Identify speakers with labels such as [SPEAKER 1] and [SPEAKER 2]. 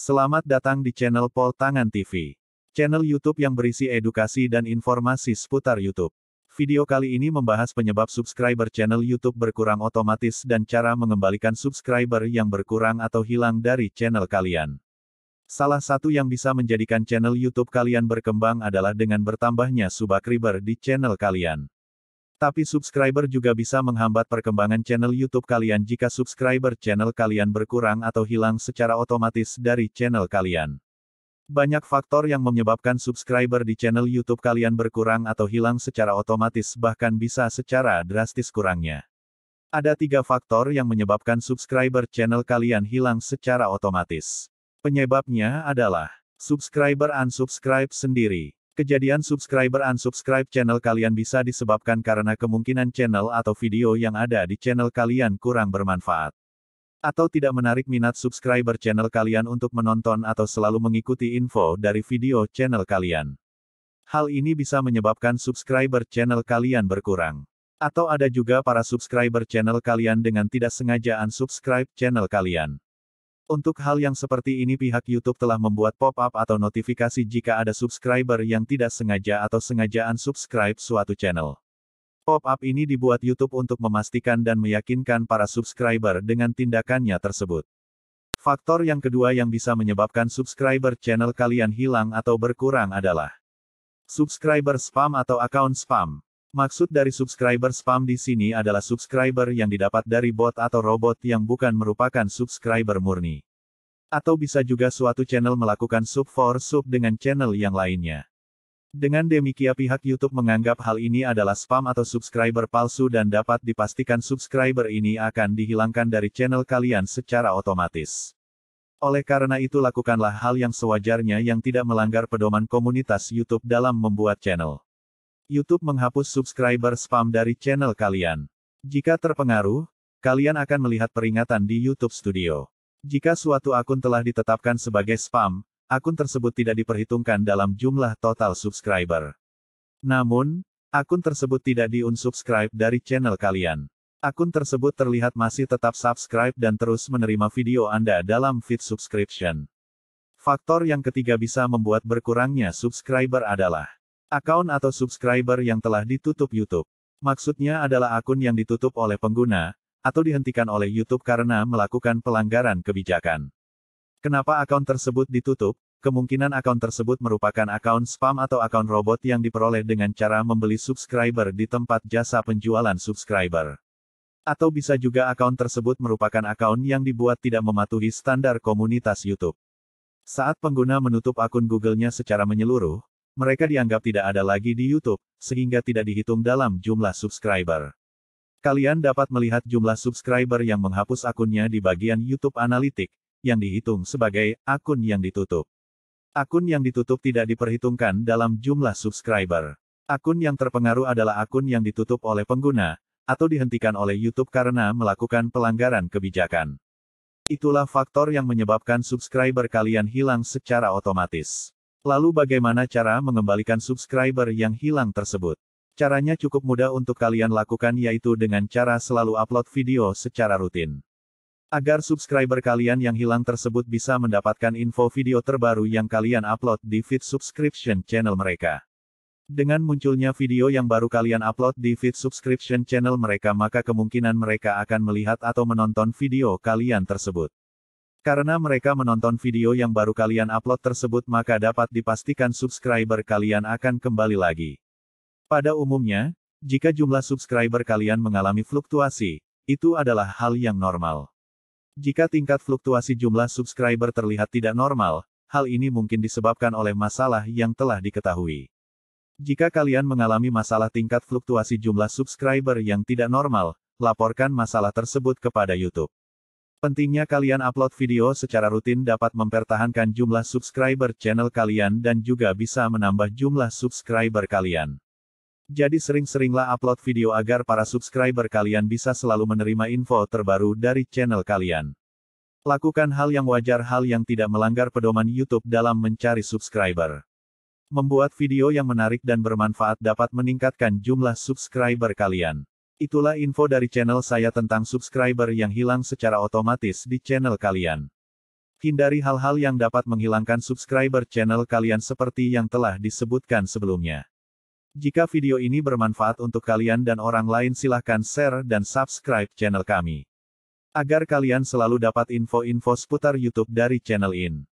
[SPEAKER 1] Selamat datang di channel Pol Tangan TV. Channel YouTube yang berisi edukasi dan informasi seputar YouTube. Video kali ini membahas penyebab subscriber channel YouTube berkurang otomatis dan cara mengembalikan subscriber yang berkurang atau hilang dari channel kalian. Salah satu yang bisa menjadikan channel YouTube kalian berkembang adalah dengan bertambahnya subscriber di channel kalian. Tapi subscriber juga bisa menghambat perkembangan channel YouTube kalian jika subscriber channel kalian berkurang atau hilang secara otomatis dari channel kalian. Banyak faktor yang menyebabkan subscriber di channel YouTube kalian berkurang atau hilang secara otomatis bahkan bisa secara drastis kurangnya. Ada tiga faktor yang menyebabkan subscriber channel kalian hilang secara otomatis. Penyebabnya adalah subscriber unsubscribe sendiri. Kejadian subscriber-unsubscribe channel kalian bisa disebabkan karena kemungkinan channel atau video yang ada di channel kalian kurang bermanfaat. Atau tidak menarik minat subscriber channel kalian untuk menonton atau selalu mengikuti info dari video channel kalian. Hal ini bisa menyebabkan subscriber channel kalian berkurang. Atau ada juga para subscriber channel kalian dengan tidak sengaja unsubscribe channel kalian. Untuk hal yang seperti ini pihak YouTube telah membuat pop-up atau notifikasi jika ada subscriber yang tidak sengaja atau sengaja unsubscribe suatu channel. Pop-up ini dibuat YouTube untuk memastikan dan meyakinkan para subscriber dengan tindakannya tersebut. Faktor yang kedua yang bisa menyebabkan subscriber channel kalian hilang atau berkurang adalah subscriber spam atau account spam. Maksud dari subscriber spam di sini adalah subscriber yang didapat dari bot atau robot yang bukan merupakan subscriber murni. Atau bisa juga suatu channel melakukan sub for sub dengan channel yang lainnya. Dengan demikian pihak YouTube menganggap hal ini adalah spam atau subscriber palsu dan dapat dipastikan subscriber ini akan dihilangkan dari channel kalian secara otomatis. Oleh karena itu lakukanlah hal yang sewajarnya yang tidak melanggar pedoman komunitas YouTube dalam membuat channel. YouTube menghapus subscriber spam dari channel kalian. Jika terpengaruh, kalian akan melihat peringatan di YouTube Studio. Jika suatu akun telah ditetapkan sebagai spam, akun tersebut tidak diperhitungkan dalam jumlah total subscriber. Namun, akun tersebut tidak diunsubscribe dari channel kalian. Akun tersebut terlihat masih tetap subscribe dan terus menerima video Anda dalam feed subscription. Faktor yang ketiga bisa membuat berkurangnya subscriber adalah Akun atau subscriber yang telah ditutup YouTube. Maksudnya adalah akun yang ditutup oleh pengguna, atau dihentikan oleh YouTube karena melakukan pelanggaran kebijakan. Kenapa akun tersebut ditutup? Kemungkinan akun tersebut merupakan akun spam atau akun robot yang diperoleh dengan cara membeli subscriber di tempat jasa penjualan subscriber. Atau bisa juga akun tersebut merupakan akun yang dibuat tidak mematuhi standar komunitas YouTube. Saat pengguna menutup akun Google-nya secara menyeluruh, mereka dianggap tidak ada lagi di YouTube, sehingga tidak dihitung dalam jumlah subscriber. Kalian dapat melihat jumlah subscriber yang menghapus akunnya di bagian YouTube Analytics, yang dihitung sebagai akun yang ditutup. Akun yang ditutup tidak diperhitungkan dalam jumlah subscriber. Akun yang terpengaruh adalah akun yang ditutup oleh pengguna, atau dihentikan oleh YouTube karena melakukan pelanggaran kebijakan. Itulah faktor yang menyebabkan subscriber kalian hilang secara otomatis. Lalu bagaimana cara mengembalikan subscriber yang hilang tersebut? Caranya cukup mudah untuk kalian lakukan yaitu dengan cara selalu upload video secara rutin. Agar subscriber kalian yang hilang tersebut bisa mendapatkan info video terbaru yang kalian upload di feed subscription channel mereka. Dengan munculnya video yang baru kalian upload di feed subscription channel mereka maka kemungkinan mereka akan melihat atau menonton video kalian tersebut. Karena mereka menonton video yang baru kalian upload tersebut maka dapat dipastikan subscriber kalian akan kembali lagi. Pada umumnya, jika jumlah subscriber kalian mengalami fluktuasi, itu adalah hal yang normal. Jika tingkat fluktuasi jumlah subscriber terlihat tidak normal, hal ini mungkin disebabkan oleh masalah yang telah diketahui. Jika kalian mengalami masalah tingkat fluktuasi jumlah subscriber yang tidak normal, laporkan masalah tersebut kepada YouTube. Pentingnya kalian upload video secara rutin dapat mempertahankan jumlah subscriber channel kalian dan juga bisa menambah jumlah subscriber kalian. Jadi sering-seringlah upload video agar para subscriber kalian bisa selalu menerima info terbaru dari channel kalian. Lakukan hal yang wajar hal yang tidak melanggar pedoman YouTube dalam mencari subscriber. Membuat video yang menarik dan bermanfaat dapat meningkatkan jumlah subscriber kalian. Itulah info dari channel saya tentang subscriber yang hilang secara otomatis di channel kalian. Hindari hal-hal yang dapat menghilangkan subscriber channel kalian seperti yang telah disebutkan sebelumnya. Jika video ini bermanfaat untuk kalian dan orang lain silahkan share dan subscribe channel kami. Agar kalian selalu dapat info-info seputar YouTube dari channel ini.